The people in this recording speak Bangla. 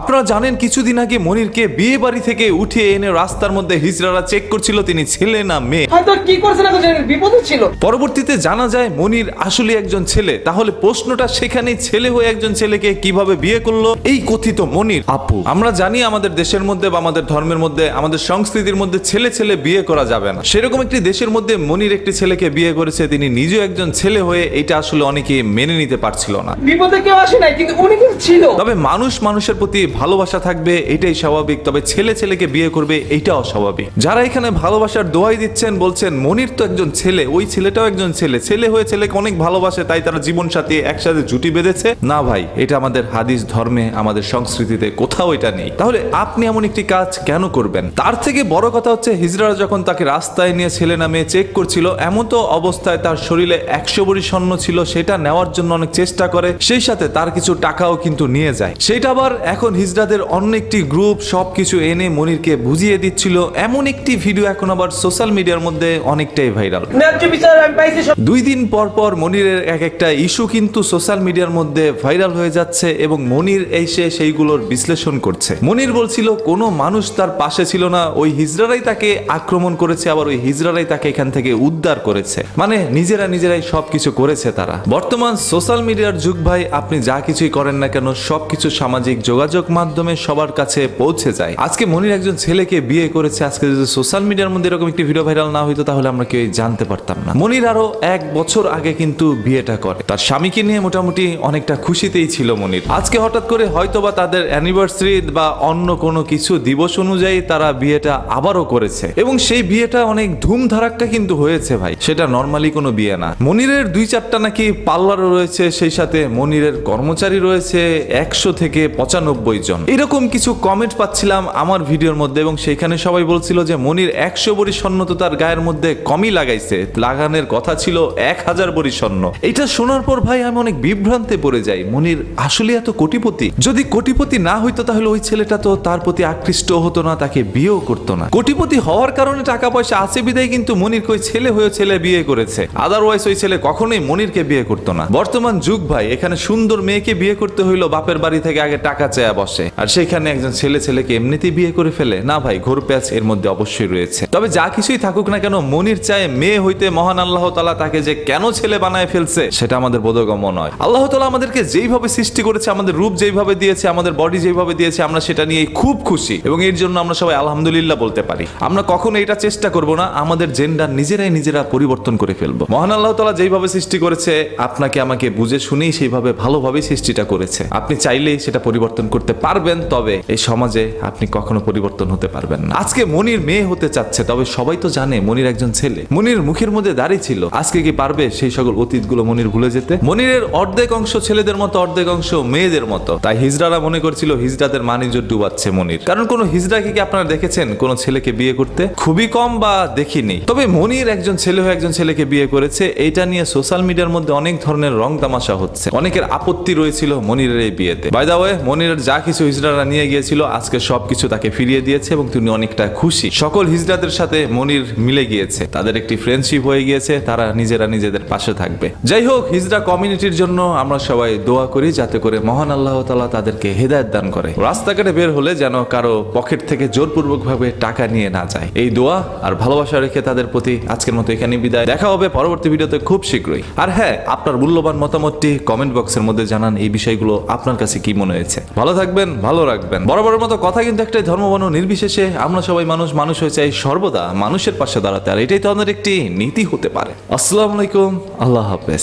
আপনারা জানেন কিছুদিন আগে মনিরকে বিয়ে বাড়ি থেকে উঠিয়ে এনে রাস্তার মধ্যে হিজড়ারা চেক করছিল তিনি ছেলে না মেয়ে কি বিপদ ছিল পরবর্তীতে জানা যায় মনির আসলে একজন ছেলে তাহলে প্রশ্নটা সেখানে ছেলে হয়ে একজন ছেলেকে কিভাবে বিয়ে করলো এই কথিত মনির আপু আমরা জানি আমাদের দেশের মধ্যে বা আমাদের ধর্মের মধ্যে আমাদের সংস্কৃতির মধ্যে ছেলে ছেলে বিয়ে করা যাবে না সেরকম একটি দেশের মধ্যে মনির একটি ছেলেকে বিয়ে করেছে তিনি নিজেও একজন ছেলে হয়ে এটা আসলে অনেকে মেনে নিতে পারছিল না বিপদে কেউ আসে নাই কিন্তু উনি ছিল তবে মানুষ মানুষের প্রতি ভালোবাসা থাকবে এটাই স্বাভাবিক তবে ছেলে ছেলেকে বিয়ে করবে এইটা অস্বাভাবিক যারা এখানে ভালোবাসার দোয়াই দিচ্ছেন বলছেন মনির তো একজন ছেলে ওই ছেলেটাও একজন ছেলে ছেলে হয়ে ছেলেকে অনেক ভালোবাসে তাই তারা জীবন সাথে একসাথে জুটি বেঁধেছে না ভাই এটা আমাদের হাদিস ধর্মে আমাদের সংস্কৃতিতে কোথাও এটা নেই তাহলে আপনি এমন একটি কাজ কেন করবেন তার থেকে বড় কথা হচ্ছে হিজরারা যখন তাকে রাস্তায় নিয়ে ছেলে নামে চেক করছিল এমন তো অবস্থায় তার শরীরে একশো বড়ি স্বর্ণ ছিল সেটা নেওয়ার জন্য অনেক চেষ্টা করে সেই সাথে তার কিছু টাকাও কিন্তু নিয়ে যায় সেটা আবার এখন হিজড়াদের অন্য একটি গ্রুপ সব কিছু এনে মনিরকে বুঝিয়ে দিচ্ছিল এমন একটি ভিডিও এখন আবার সোশ্যাল মিডিয়ার মধ্যে অনেকটাই ভাইরাল দুই দিন পর পর মনিরের এক একটা ইস্যু কিন্তু সোশ্যাল মিডিয়ার মধ্যে ভাইরাল হয়ে যাচ্ছে এবং মনির এসে সেইগুলোর বিশ্লেষণ করছে মনির বলছিল কোনো মানুষ তার পাশে ছিল না ওই হিজড়ারাই তাকে আক্রমণ করেছে আবার ওই হিজড়ারাই তাকে এখান থেকে উদ্ধার করেছে মানে নিজেরা নিজেরাই সবকিছু করেছে তারা বর্তমান সোশ্যাল মিডিয়ার যুগ ভাই আপনি যা কিছুই করেন না কেন সবকিছু সামাজিক যোগাযোগ যোগাযোগ মাধ্যমে সবার কাছে পৌঁছে যায় আজকে মনির একজন ছেলেকে বিয়ে করেছে আজকে যদি সোশ্যাল মিডিয়ার মধ্যে এরকম একটি ভিডিও ভাইরাল না হইতো তাহলে আমরা কেউ জানতে পারতাম না মনির আরো এক বছর আগে কিন্তু বিয়েটা করে তার স্বামীকে নিয়ে মোটামুটি অনেকটা খুশিতেই ছিল মনির আজকে হঠাৎ করে হয়তোবা তাদের অ্যানিভার্সারি বা অন্য কোনো কিছু দিবস অনুযায়ী তারা বিয়েটা আবারও করেছে এবং সেই বিয়েটা অনেক ধুমধারাক্কা কিন্তু হয়েছে ভাই সেটা নর্মালি কোনো বিয়ে না মনিরের দুই চারটা নাকি পার্লারও রয়েছে সেই সাথে মনিরের কর্মচারী রয়েছে একশো থেকে পঁচানব্বই প্রয়োজন এরকম কিছু কমেন্ট পাচ্ছিলাম আমার ভিডিওর মধ্যে এবং সেখানে সবাই বলছিল যে মনির একশো বড়ি স্বর্ণ তো তার গায়ের মধ্যে কমই লাগাইছে লাগানোর কথা ছিল এক হাজার বড়ি স্বর্ণ এটা শোনার পর ভাই আমি অনেক বিভ্রান্তে পড়ে যাই মনির আসলে এত কোটিপতি যদি কোটিপতি না হইতো তাহলে ওই ছেলেটা তো তার প্রতি আকৃষ্ট হতো না তাকে বিয়েও করতো না কোটিপতি হওয়ার কারণে টাকা পয়সা আছে বিদায় কিন্তু মনির কই ছেলে হয়ে ছেলে বিয়ে করেছে আদারওয়াইজ ওই ছেলে কখনোই মনিরকে বিয়ে করতো না বর্তমান যুগ ভাই এখানে সুন্দর মেয়েকে বিয়ে করতে হইলো বাপের বাড়ি থেকে আগে টাকা চেয়া বসে আর সেখানে একজন ছেলে ছেলেকে এমনিতেই বিয়ে করে ফেলে না ভাই ঘোর প্যাচ এর মধ্যে অবশ্যই রয়েছে তবে যা কিছুই থাকুক না কেন মনির চায় মেয়ে হইতে মহান আল্লাহ তালা তাকে যে কেন ছেলে বানায় ফেলছে সেটা আমাদের বোধগম্য নয় আল্লাহ তালা আমাদেরকে যেইভাবে সৃষ্টি করেছে আমাদের রূপ যেইভাবে দিয়েছে আমাদের বডি যেইভাবে দিয়েছে আমরা সেটা নিয়ে খুব খুশি এবং এর জন্য আমরা সবাই আলহামদুলিল্লাহ বলতে পারি আমরা কখনো এটা চেষ্টা করব না আমাদের জেন্ডার নিজেরাই নিজেরা পরিবর্তন করে ফেলবো মহান আল্লাহ তালা যেইভাবে সৃষ্টি করেছে আপনাকে আমাকে বুঝে শুনেই সেইভাবে ভালোভাবে সৃষ্টিটা করেছে আপনি চাইলেই সেটা পরিবর্তন করতে করতে পারবেন তবে এই সমাজে আপনি কখনো পরিবর্তন হতে পারবেন না আজকে মনির মেয়ে হতে চাচ্ছে তবে সবাই তো জানে মনির একজন ছেলে মনির মুখের মধ্যে দাঁড়িয়ে ছিল আজকে কি পারবে সেই সকল অতীতগুলো মনির ভুলে যেতে মনিরের অর্ধেক অংশ ছেলেদের মতো অর্ধেক অংশ মেয়েদের মতো তাই হিজড়ারা মনে করছিল হিজড়াদের মানিজ্য ডুবাচ্ছে মনির কারণ কোন হিজড়াকে কি আপনারা দেখেছেন কোন ছেলেকে বিয়ে করতে খুবই কম বা দেখিনি তবে মনির একজন ছেলে হয়ে একজন ছেলেকে বিয়ে করেছে এটা নিয়ে সোশ্যাল মিডিয়ার মধ্যে অনেক ধরনের রং তামাশা হচ্ছে অনেকের আপত্তি রয়েছিল মনিরের এই বিয়েতে বাইদা ওয়ে মনিরের যা যা কিছু হিজড়ারা নিয়ে গিয়েছিল আজকে সব কিছু তাকে ফিরিয়ে দিয়েছে এবং তিনি অনেকটা খুশি সকল হিজড়াদের সাথে মনির মিলে গিয়েছে তাদের একটি ফ্রেন্ডশিপ হয়ে গিয়েছে তারা নিজেরা নিজেদের পাশে থাকবে যাই হোক হিজড়া কমিউনিটির জন্য আমরা সবাই দোয়া করি যাতে করে মহান আল্লাহ তালা তাদেরকে হেদায়ত দান করে রাস্তাঘাটে বের হলে যেন কারো পকেট থেকে জোরপূর্বক ভাবে টাকা নিয়ে না যায় এই দোয়া আর ভালোবাসা রেখে তাদের প্রতি আজকের মতো এখানে বিদায় দেখা হবে পরবর্তী ভিডিওতে খুব শীঘ্রই আর হ্যাঁ আপনার মূল্যবান মতামতটি কমেন্ট বক্সের মধ্যে জানান এই বিষয়গুলো আপনার কাছে কি মনে হয়েছে ভালো থাকে থাকবেন ভালো রাখবেন বরাবরের মতো কথা কিন্তু একটাই ধর্মবর্ণ নির্বিশেষে আমরা সবাই মানুষ মানুষ হয়ে চাই সর্বদা মানুষের পাশে দাঁড়াতে আর এটাই তো আমাদের একটি নীতি হতে পারে আসসালাম আলাইকুম আল্লাহ হাফেজ